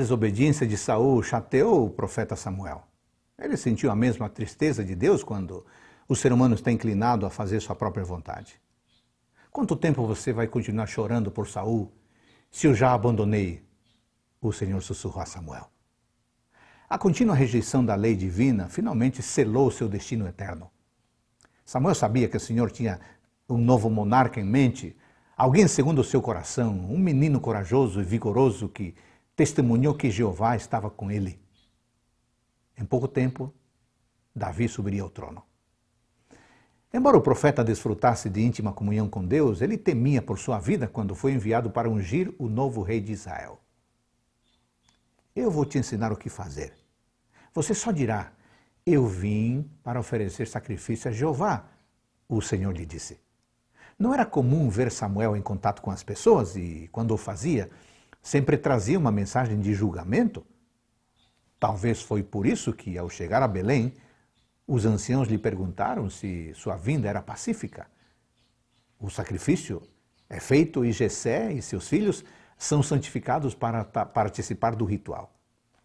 desobediência de Saul chateou o profeta Samuel. Ele sentiu a mesma tristeza de Deus quando o ser humano está inclinado a fazer sua própria vontade. Quanto tempo você vai continuar chorando por Saul se eu já abandonei? O Senhor sussurrou a Samuel. A contínua rejeição da lei divina finalmente selou seu destino eterno. Samuel sabia que o Senhor tinha um novo monarca em mente, alguém segundo o seu coração, um menino corajoso e vigoroso que testemunhou que Jeová estava com ele. Em pouco tempo, Davi subiria ao trono. Embora o profeta desfrutasse de íntima comunhão com Deus, ele temia por sua vida quando foi enviado para ungir o novo rei de Israel. Eu vou te ensinar o que fazer. Você só dirá: Eu vim para oferecer sacrifício a Jeová, o Senhor lhe disse. Não era comum ver Samuel em contato com as pessoas e, quando o fazia, sempre trazia uma mensagem de julgamento. Talvez foi por isso que, ao chegar a Belém, os anciãos lhe perguntaram se sua vinda era pacífica. O sacrifício é feito e Jessé e seus filhos são santificados para participar do ritual.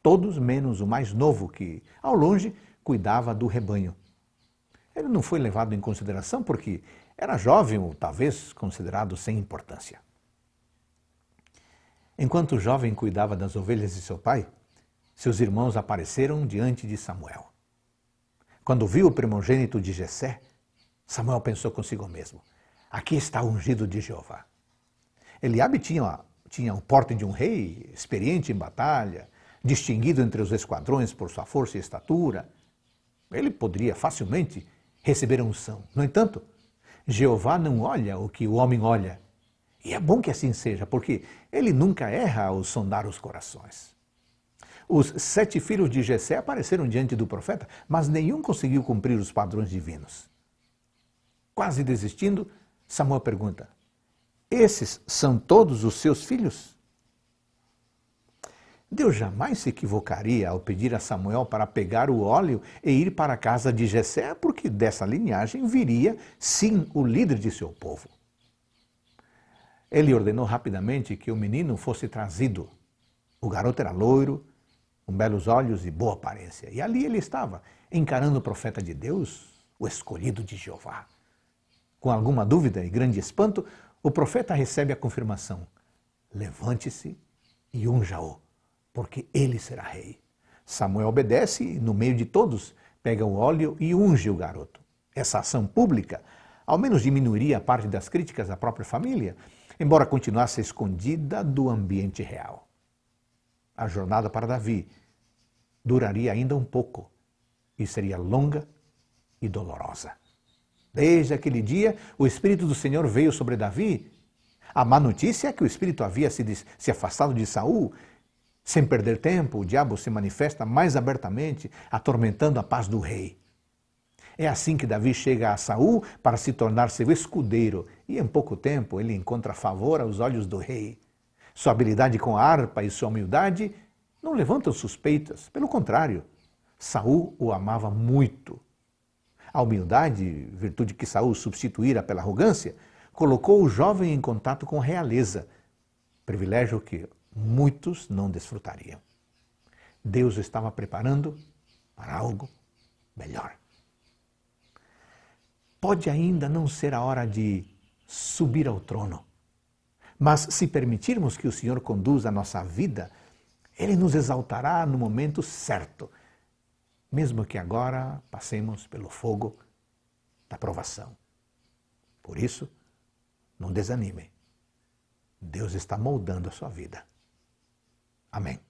Todos menos o mais novo que, ao longe, cuidava do rebanho. Ele não foi levado em consideração porque era jovem ou talvez considerado sem importância. Enquanto o jovem cuidava das ovelhas de seu pai, seus irmãos apareceram diante de Samuel. Quando viu o primogênito de Jessé, Samuel pensou consigo mesmo: Aqui está o ungido de Jeová. Eliabe tinha, tinha o porte de um rei, experiente em batalha, distinguido entre os esquadrões por sua força e estatura. Ele poderia facilmente receber a unção. No entanto, Jeová não olha o que o homem olha, e é bom que assim seja, porque ele nunca erra ao sondar os corações. Os sete filhos de Jessé apareceram diante do profeta, mas nenhum conseguiu cumprir os padrões divinos. Quase desistindo, Samuel pergunta: Esses são todos os seus filhos? Deus jamais se equivocaria ao pedir a Samuel para pegar o óleo e ir para a casa de Jessé, porque dessa linhagem viria sim o líder de seu povo. Ele ordenou rapidamente que o menino fosse trazido. O garoto era loiro, com belos olhos e boa aparência. E ali ele estava, encarando o profeta de Deus, o escolhido de Jeová. Com alguma dúvida e grande espanto, o profeta recebe a confirmação: levante-se e unja-o, porque ele será rei. Samuel obedece e, no meio de todos, pega o óleo e unge o garoto. Essa ação pública, ao menos diminuiria a parte das críticas à própria família embora continuasse escondida do ambiente real. A jornada para Davi duraria ainda um pouco e seria longa e dolorosa. Desde aquele dia, o Espírito do Senhor veio sobre Davi. A má notícia é que o Espírito havia se, se afastado de Saul. Sem perder tempo, o diabo se manifesta mais abertamente, atormentando a paz do rei. É assim que Davi chega a Saul para se tornar seu escudeiro, e em pouco tempo ele encontra favor aos olhos do rei. Sua habilidade com a harpa e sua humildade não levantam suspeitas, pelo contrário, Saul o amava muito. A humildade, virtude que Saul substituíra pela arrogância, colocou o jovem em contato com realeza, privilégio que muitos não desfrutariam. Deus estava preparando para algo melhor pode ainda não ser a hora de subir ao trono. Mas se permitirmos que o Senhor conduza a nossa vida, Ele nos exaltará no momento certo, mesmo que agora passemos pelo fogo da provação. Por isso, não desanime. Deus está moldando a sua vida. Amém.